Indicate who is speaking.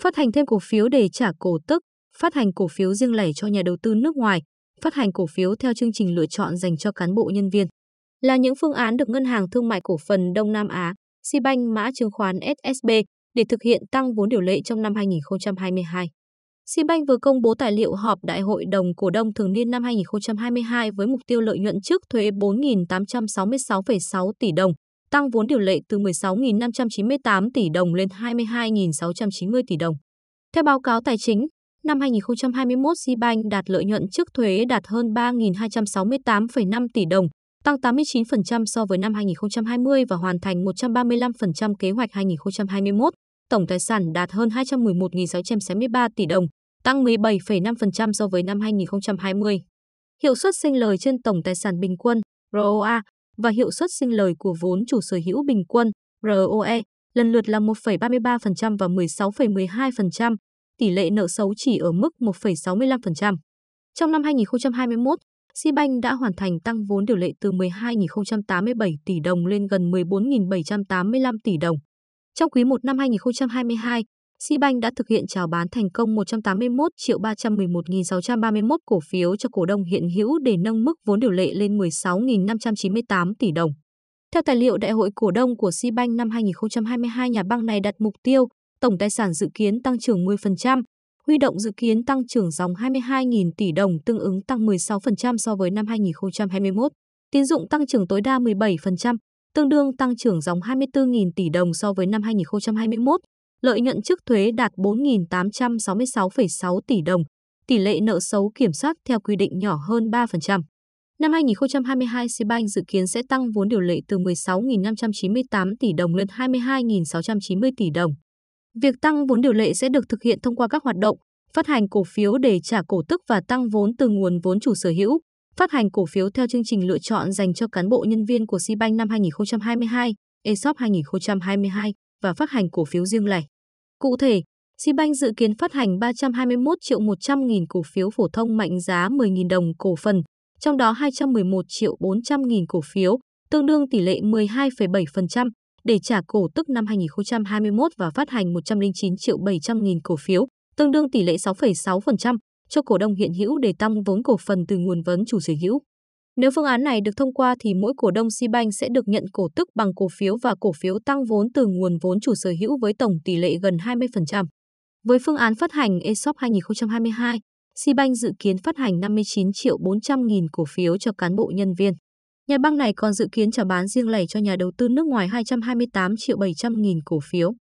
Speaker 1: phát hành thêm cổ phiếu để trả cổ tức, phát hành cổ phiếu riêng lẻ cho nhà đầu tư nước ngoài, phát hành cổ phiếu theo chương trình lựa chọn dành cho cán bộ nhân viên. Là những phương án được Ngân hàng Thương mại Cổ phần Đông Nam Á, Sibank mã chứng khoán SSB để thực hiện tăng vốn điều lệ trong năm 2022. Sibank vừa công bố tài liệu họp Đại hội đồng cổ đông thường niên năm 2022 với mục tiêu lợi nhuận trước thuế 4.866,6 tỷ đồng, tăng vốn điều lệ từ 16.598 tỷ đồng lên 22.690 tỷ đồng. Theo báo cáo tài chính, năm 2021 Sibank đạt lợi nhuận trước thuế đạt hơn 3.268,5 tỷ đồng, tăng 89% so với năm 2020 và hoàn thành 135% kế hoạch 2021. Tổng tài sản đạt hơn 211.663 tỷ đồng, tăng 17,5% so với năm 2020. Hiệu suất sinh lời trên tổng tài sản bình quân ROA và hiệu suất sinh lời của vốn chủ sở hữu bình quân ROE lần lượt là 1,33% và 16,12%, tỷ lệ nợ xấu chỉ ở mức 1,65%. Trong năm 2021, Sibank đã hoàn thành tăng vốn điều lệ từ 12.087 tỷ đồng lên gần 14.785 tỷ đồng. Trong quý 1 năm 2022, Sibank đã thực hiện chào bán thành công 181 triệu 311.631 cổ phiếu cho cổ đông hiện hữu để nâng mức vốn điều lệ lên 16.598 tỷ đồng. Theo tài liệu đại hội cổ đông của Sibank năm 2022, nhà băng này đặt mục tiêu tổng tài sản dự kiến tăng trưởng 10%, huy động dự kiến tăng trưởng dòng 22.000 tỷ đồng tương ứng tăng 16% so với năm 2021, tín dụng tăng trưởng tối đa 17%, tương đương tăng trưởng dòng 24.000 tỷ đồng so với năm 2021 lợi nhuận trước thuế đạt 4.866,6 tỷ đồng, tỷ lệ nợ xấu kiểm soát theo quy định nhỏ hơn 3%. Năm 2022, Seabank dự kiến sẽ tăng vốn điều lệ từ 16.598 tỷ đồng lên 22.690 tỷ đồng. Việc tăng vốn điều lệ sẽ được thực hiện thông qua các hoạt động phát hành cổ phiếu để trả cổ tức và tăng vốn từ nguồn vốn chủ sở hữu, phát hành cổ phiếu theo chương trình lựa chọn dành cho cán bộ nhân viên của Seabank năm 2022, ESOP 2022 và phát hành cổ phiếu riêng lẻ. Cụ thể, Sibank dự kiến phát hành 321 triệu 100 nghìn cổ phiếu phổ thông mệnh giá 10.000 đồng cổ phần, trong đó 211 triệu 400 nghìn cổ phiếu, tương đương tỷ lệ 12,7%, để trả cổ tức năm 2021 và phát hành 109 triệu 700 nghìn cổ phiếu, tương đương tỷ lệ 6,6%, cho cổ đông hiện hữu để tăng vốn cổ phần từ nguồn vốn chủ sở hữu. Nếu phương án này được thông qua thì mỗi cổ đông Sibank sẽ được nhận cổ tức bằng cổ phiếu và cổ phiếu tăng vốn từ nguồn vốn chủ sở hữu với tổng tỷ lệ gần 20%. Với phương án phát hành ESOP 2022, Sibank dự kiến phát hành 59 triệu 400 nghìn cổ phiếu cho cán bộ nhân viên. Nhà băng này còn dự kiến trả bán riêng lẻ cho nhà đầu tư nước ngoài 228 triệu 700 nghìn cổ phiếu.